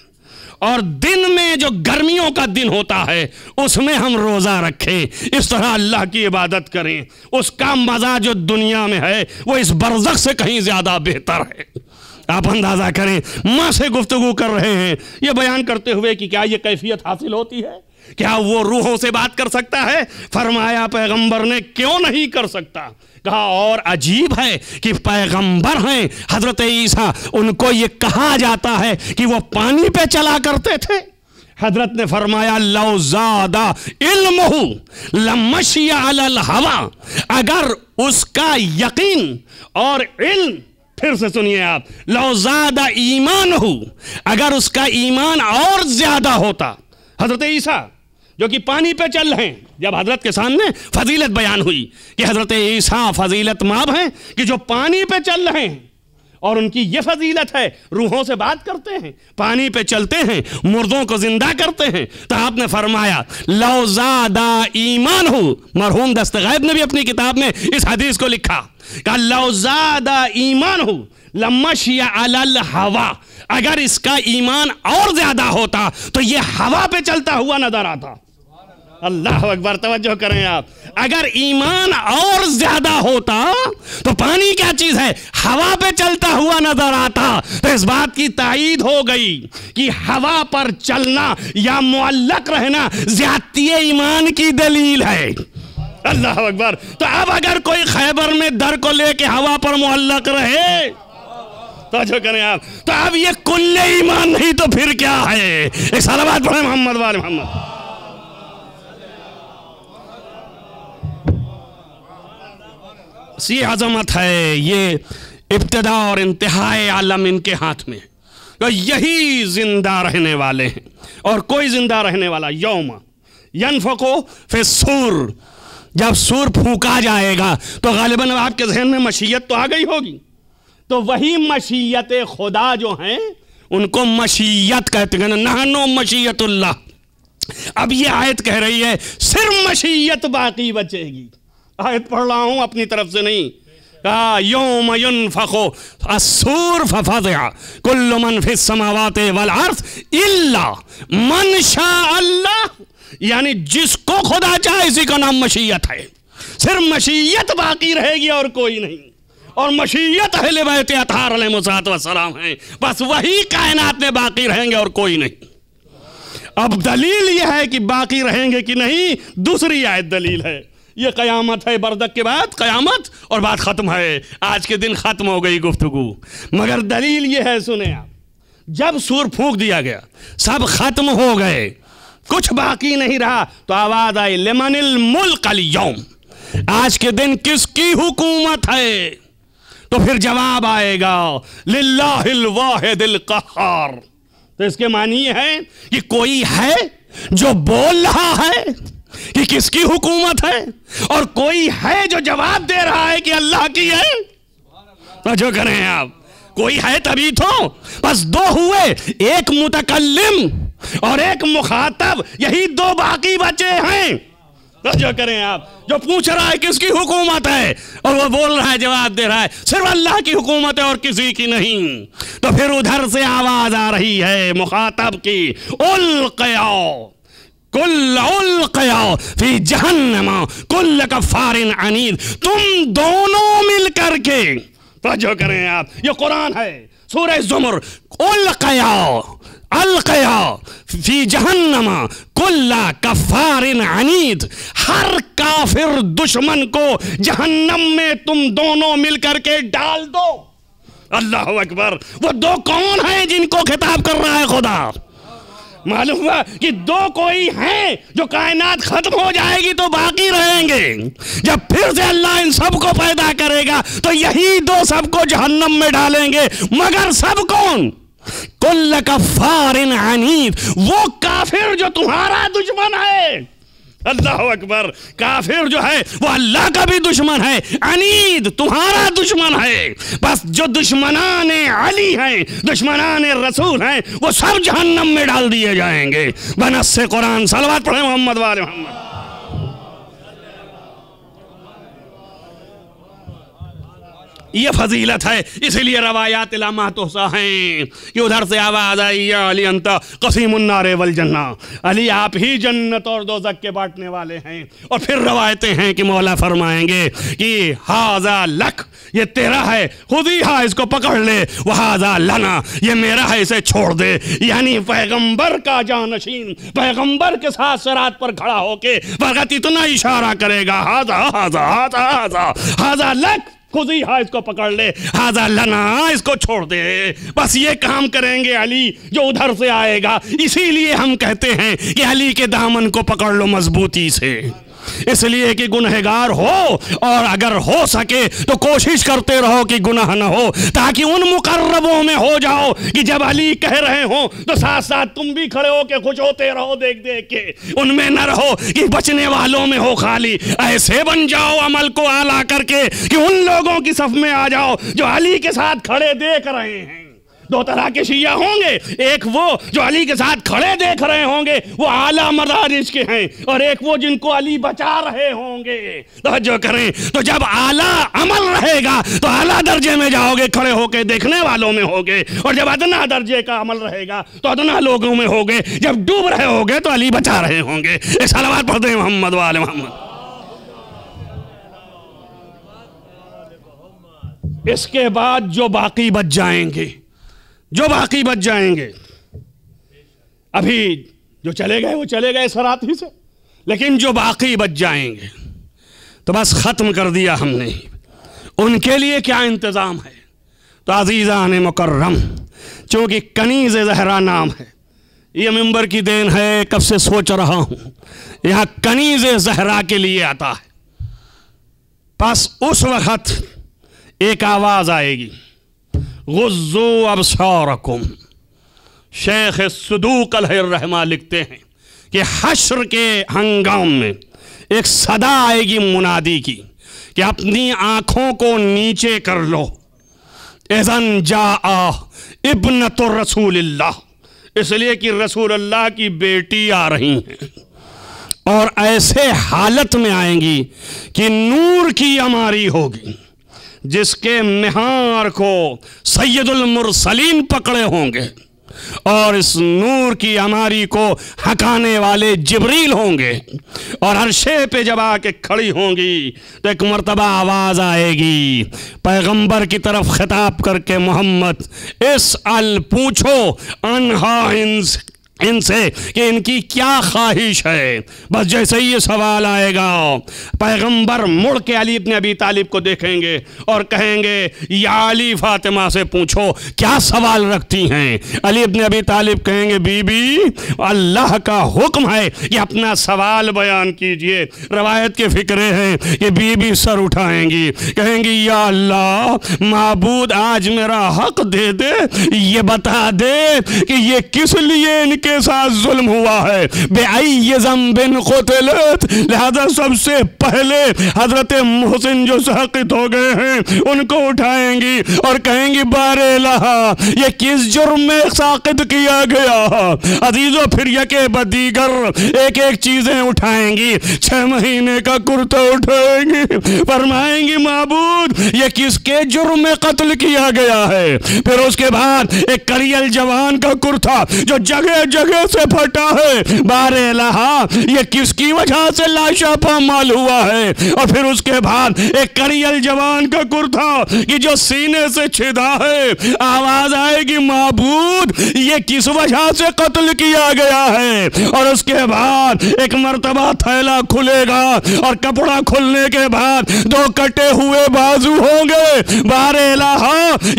और दिन में जो गर्मियों का दिन होता है उसमें हम रोज़ा रखें इस तरह अल्लाह की इबादत करें उसका मज़ा जो दुनिया में है वो इस बरजक से कहीं ज़्यादा बेहतर है आप अंदाज़ा करें माँ से गुफ्तु कर रहे हैं ये बयान करते हुए कि क्या ये कैफियत हासिल होती है क्या वो रूहों से बात कर सकता है फरमाया पैगंबर ने क्यों नहीं कर सकता कहा और अजीब है कि पैगंबर हैं हजरत ईसा उनको ये कहा जाता है कि वो पानी पे चला करते थे हजरत ने फरमाया लौजादा इल्म लमशियाल हवा अगर उसका यकीन और इल्म फिर से सुनिए आप लौजादा ईमान हो अगर उसका ईमान और ज्यादा होता हजरत ईसा जो कि पानी पे चल रहे हैं जब हजरत के सामने फजीलत बयान हुई कि हजरत ईसा फजीलत माब हैं कि जो पानी पे चल रहे हैं और उनकी ये फजीलत है रूहों से बात करते हैं पानी पे चलते हैं मुर्दों को जिंदा करते हैं तो आपने फरमाया लौजादा ईमान हो मरहूम दस्तगैब ने भी अपनी किताब में इस हदीस को लिखा कहा लौजादा ईमान हो लम्मा अल हवा अगर इसका ईमान और ज्यादा होता तो ये हवा पे चलता हुआ नजर आता अल्लाह अकबर तवज्जो करें आप अगर ईमान और ज्यादा होता तो पानी क्या चीज है हवा पे चलता हुआ नजर आता तो इस बात की तईद हो गई कि हवा पर चलना या मुअल्लक रहना ज्यादती ईमान की दलील है अल्लाह अकबर तो अब अगर कोई खैबर में दर को लेके हवा पर मुअल्लक रहे तो करें आप तो अब ये कुल्ले ईमान नहीं तो फिर क्या है एक साल बाद पढ़े मोहम्मद वाले मोहम्मद सी अजमत है ये इब्तदा और इंतहाए आलम इनके हाथ में तो यही जिंदा रहने वाले हैं और कोई जिंदा रहने वाला यौम यनफको फिर सूर जब सूर फूका जाएगा तो गालिबन आपके जहन में मशीयत तो आ गई होगी तो वही मशीयत खुदा जो हैं उनको मशीयत कहते हैं नहनो मशीयतुल्लाह अब ये आयत कह रही है सिर्फ मशीयत बाकी बचेगी आयत पढ़ रहा हूं अपनी तरफ से नहीं योम युन असूर कुल्लु मन समावात वल अर्थ इल्ला मन शाह अल्लाह यानी जिसको खुदा चाहे इसी का नाम मशीयत है सिर्फ मशीयत बाकी रहेगी और कोई नहीं और मशीयत अहले बैत अतहार सलाम हैं बस वही कायनात में बाकी रहेंगे और कोई नहीं अब दलील यह है कि बाकी रहेंगे कि नहीं दूसरी आयत दलील है ये कयामत है बरदक के बाद कयामत और बात ख़त्म है आज के दिन ख़त्म हो गई गुफ्तगु मगर दलील ये है सुने आप जब सूर फूंक दिया गया सब ख़त्म हो गए कुछ बाकी नहीं रहा तो आवाज़ आई लेमनिल मुल्क अलियम आज के दिन किसकी हुकूमत है तो फिर जवाब आएगा लिल्लाहिल कहार तो इसके मानिए है कि कोई है जो बोल रहा है कि किसकी हुकूमत है और कोई है जो जवाब दे रहा है कि अल्लाह की है तो जो करें आप कोई है तभी तो बस दो हुए एक मुतकलम और एक मुखातब यही दो बाकी बचे हैं जो करें आप जो पूछ रहा है किसकी हुकूमत है और वो बोल रहा है जवाब दे रहा है सिर्फ अल्लाह की हुकूमत है और किसी की नहीं तो फिर उधर से आवाज आ रही है मुखातब की उल कयाओ कुल फिर जहन्नमा कुल कफारिन अनिल तुम दोनों मिल करके रजो करें आप ये कुरान है सूरज जुमर उल कयाओ अलकया फी जहन्नमा कुल्ला कफारिन अनीद हर काफिर दुश्मन को जहन्नम में तुम दोनों मिलकर के डाल दो अल्लाह अकबर वो दो कौन है जिनको खिताब कर रहा है खुदा मालूम हुआ कि दो कोई हैं जो कायनात खत्म हो जाएगी तो बाकी रहेंगे जब फिर से अल्लाह इन सबको पैदा करेगा तो यही दो सबको जहन्नम में डालेंगे मगर सब कौन कुल्ल कफार वो काफिर जो तुम्हारा दुश्मन है अल्लाह अकबर काफिर जो है वो अल्लाह का भी दुश्मन है अनीद तुम्हारा दुश्मन है बस जो दुश्मनान अली हैं दुश्मनान रसूल हैं वो सब जहन्नम में डाल दिए जाएंगे बनस से कुरान सलवात पढ़े मोहम्मद वाले मोहम्मद ये फजीलत है इसीलिए रवायात लामा तोसा हैं कि उधर से आवाज़ आई या अली अंत कसीमन्नारे वल जन्ना अली आप ही जन्नत और दो के बांटने वाले हैं और फिर रवायतें हैं कि मौला फरमाएंगे कि हाजा लख ये तेरा है खुद ही हा इसको पकड़ ले हाजा लाना ये मेरा है इसे छोड़ दे यानी पैगम्बर का जानशीन पैगम्बर के साथ सरात पर खड़ा होके बरगत इतना इशारा करेगा हाजा हाजा हाजा हाजा हाजा लख खुद ही हा इसको पकड़ ले हाजा लना इसको छोड़ दे बस ये काम करेंगे अली जो उधर से आएगा इसीलिए हम कहते हैं कि अली के दामन को पकड़ लो मजबूती से इसलिए कि गुनहगार हो और अगर हो सके तो कोशिश करते रहो कि गुनाह ना हो ताकि उन मुकर्रबों में हो जाओ कि जब अली कह रहे हो तो साथ साथ तुम भी खड़े हो के खुश होते रहो देख देख के उनमें न रहो कि बचने वालों में हो खाली ऐसे बन जाओ अमल को आला करके कि उन लोगों की सफ में आ जाओ जो अली के साथ खड़े देख रहे हैं दो तरह के शिया होंगे एक वो जो अली के साथ खड़े देख रहे होंगे वो आला मदारिस के हैं और एक वो जिनको अली बचा रहे होंगे तोज्जो करें तो जब आला अमल रहेगा तो आला दर्जे में जाओगे खड़े होके देखने वालों में होगे और जब अदना दर्जे का अमल रहेगा तो अदना लोगों में होगे जब डूब रहे होगे तो अली बचा रहे होंगे सलावाद पढ़ते हैं मोहम्मद वाले मोहम्मद इसके बाद जो बाकी बच जाएंगे जो बाकी बच जाएंगे अभी जो चले गए वो चले गए सरात ही से लेकिन जो बाकी बच जाएंगे तो बस ख़त्म कर दिया हमने उनके लिए क्या इंतज़ाम है तो अजीज़ा ने मुकर्रम चूँकि कनीज़ जहरा नाम है ये मंबर की देन है कब से सोच रहा हूँ यहाँ कनीज़ जहरा के लिए आता है बस उस वक़्त एक आवाज़ आएगी गुज़ो अबसारकुम शेख सदूक रहमा लिखते हैं कि हशर के हंगाम में एक सदा आएगी मुनादी की कि अपनी आंखों को नीचे कर लो एजन जा आ इबन तो रसूल इसलिए कि रसूल अल्लाह की बेटी आ रही हैं और ऐसे हालत में आएंगी कि नूर की अमारी होगी जिसके निहार को सैदुल मुरसलीन पकड़े होंगे और इस नूर की अमारी को हकाने वाले जबरील होंगे और हर शे पे जब आके खड़ी होंगी तो एक मरतबा आवाज़ आएगी पैगंबर की तरफ खिताब करके मोहम्मद इस अल पूछो अनहा इनसे कि इनकी क्या ख्वाहिश है बस जैसे ही ये सवाल आएगा पैगंबर मुड़ के अली इबन अबी तालिब को देखेंगे और कहेंगे या अली फातिमा से पूछो क्या सवाल रखती हैं अली इबन अबी तालिब कहेंगे बीबी अल्लाह का हुक्म है कि अपना सवाल बयान कीजिए रवायत के फिक्रे हैं कि बीबी सर उठाएंगी कहेंगी या अल्लाह मबूद आज मेरा हक दे दे ये बता दे कि ये किस लिए इनके के साथ जुल्म हुआ है बेआई बिन कोतलत लिहाजा सबसे पहले हजरत मोहसिन जो सहकित हो गए हैं उनको उठाएंगी और कहेंगी बारे लहा ये किस जुर्म में साकित किया गया अजीजों फिर यके बदीगर एक एक चीज़ें उठाएंगी छह महीने का कुर्ता उठाएंगी फरमाएंगी मबूद ये किसके जुर्म में कत्ल किया गया है फिर उसके बाद एक करियल जवान का कुर्ता जो जगह जगह जगह से फटा है बारे लहा ये किसकी वजह से लाशा पामाल हुआ है और फिर उसके बाद एक करियल जवान का कुर्ता कि जो सीने से छिदा है आवाज आएगी महबूद ये किस वजह से कत्ल किया गया है और उसके बाद एक मरतबा थैला खुलेगा और कपड़ा खुलने के बाद दो कटे हुए बाजू होंगे बारे लहा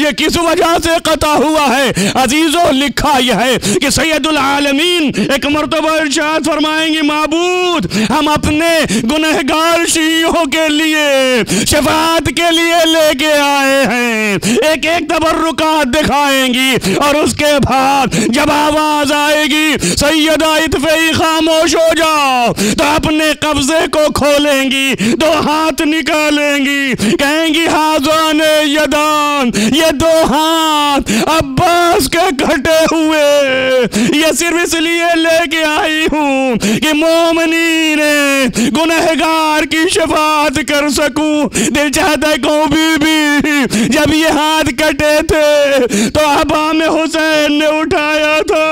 ये किस वजह से कता हुआ है अजीजों लिखा यह है कि सैदुल आलमीन एक मरतबा इर्शाद फरमाएंगे मबूद हम अपने गुनहगार शीयों के लिए शफात के लिए लेके आए हैं एक एक तबर्रुका दिखाएंगी और उसके बाद जब आवाज आएगी सैदा इतफई खामोश हो जाओ तो अपने कब्जे को खोलेंगी दो हाथ निकालेंगी कहेंगी हाजान यदान ये दो हाथ अब्बास के कटे हुए ये सिर्फ इसलिए लेके आई हूँ कि मोमनी ने गुनहगार की शफात कर सकूं दिल चाहता है कहूँ भी जब ये हाथ कटे थे तो आबा में हुसैन ने उठाया था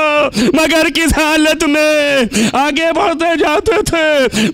मगर किस हालत में आगे बढ़ते जाते थे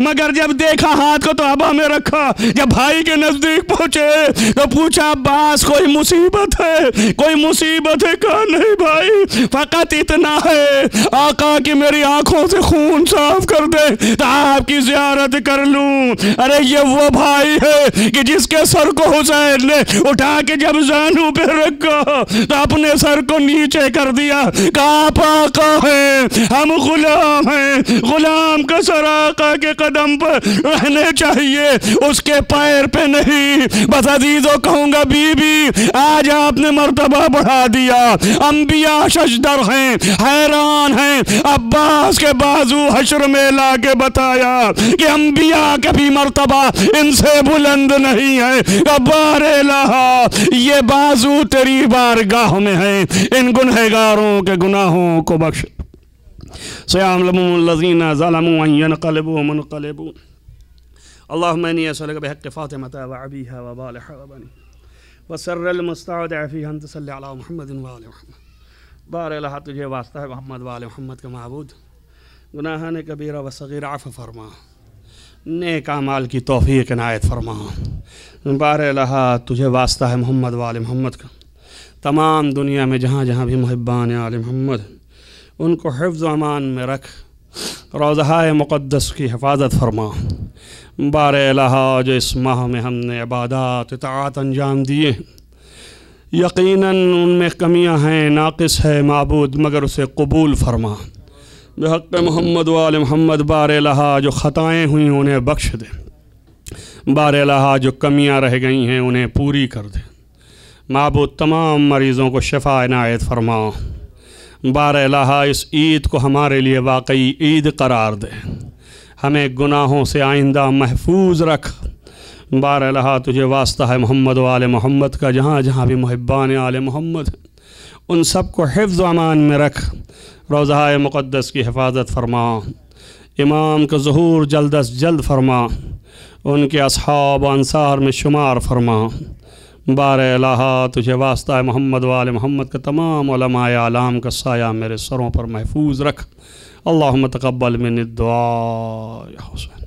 मगर जब देखा हाथ को तो आबा में रखा जब भाई के नज़दीक पहुंचे तो पूछा बास कोई मुसीबत है कोई मुसीबत है कहा नहीं भाई फकत इतना है आका की मेरी आंखों से खून साफ कर दे तो आपकी जियारत कर लूं अरे ये वो भाई है कि जिसके सर को हुसैन ने उठा के जब जानू पे रखा तो अपने सर को नीचे कर दिया का पाका है हम गुलाम हैं गुलाम का सर आका के कदम पर रहने चाहिए उसके पैर पे नहीं बस अजीजो कहूंगा बीबी आज आपने मरतबा बढ़ा दिया अम्बिया शशदर हैं हैरान कौन है अब्बास के बाजू हशर में ला के बताया कि अम्बिया कभी मरतबा इनसे बुलंद नहीं है अब्बार ये बाजू तेरी बार गाह में है इन गुनहगारों के गुनाहों को बख्श सयामलमजीना फ़ातिमत वबी है वबाल वबनी वसर मुस्ताद फ़ी हम वाल महमद बारह तुझे वास्ता है मोहम्मद वाल मोहम्मद का महबूद गुनाह ने कबीरा व आफ़ फरमा ने कामाल की तोफ़ी कनायत फरमा बार लहा तुझे वास्ता है मोहम्मद वाल मोहम्मद का तमाम दुनिया में जहाँ जहाँ भी महब्बान आल मोहम्मद उनको हफ्ज़ अमान में रख रोज़ाए मुक़दस की हिफाजत फरमा बार लहा जो इस माह में हमने इबादत तात अंजाम दिए यकीनन उनमें कमियां हैं नाक़ है मबूद मगर उसे कबूल फरमा बेहक मोहम्मद वाल मोहम्मद बार लहा जो ख़ताएँ हुई उन्हें बख्श दे बार लहा जो कमियां रह गई हैं उन्हें पूरी कर दे मबूद तमाम मरीज़ों को शफा इनायत फरमाओ बार लहा इस ईद को हमारे लिए वाकई ईद करार दे हमें गुनाहों से आइंदा महफूज रख बारहा तुझे वास्ता है मोहम्मद वाल मोहम्मद का जहाँ जहाँ भी महब्बान आल मोहम्मद उन सब को हिफ्ज़ अमान में रख रोज़ा मुक़दस की हिफाजत फरमा इमाम का जहूर जल्द अज जल्द फरमा उनके असहाब अनसार में शुमार फरमा बार अलाहा तुझे वास्ता है मोहम्मद वाल मोहम्मद का तमाम आलाम का साया मेरे सरों पर महफूज रख अल्लाह तकबल में दुआ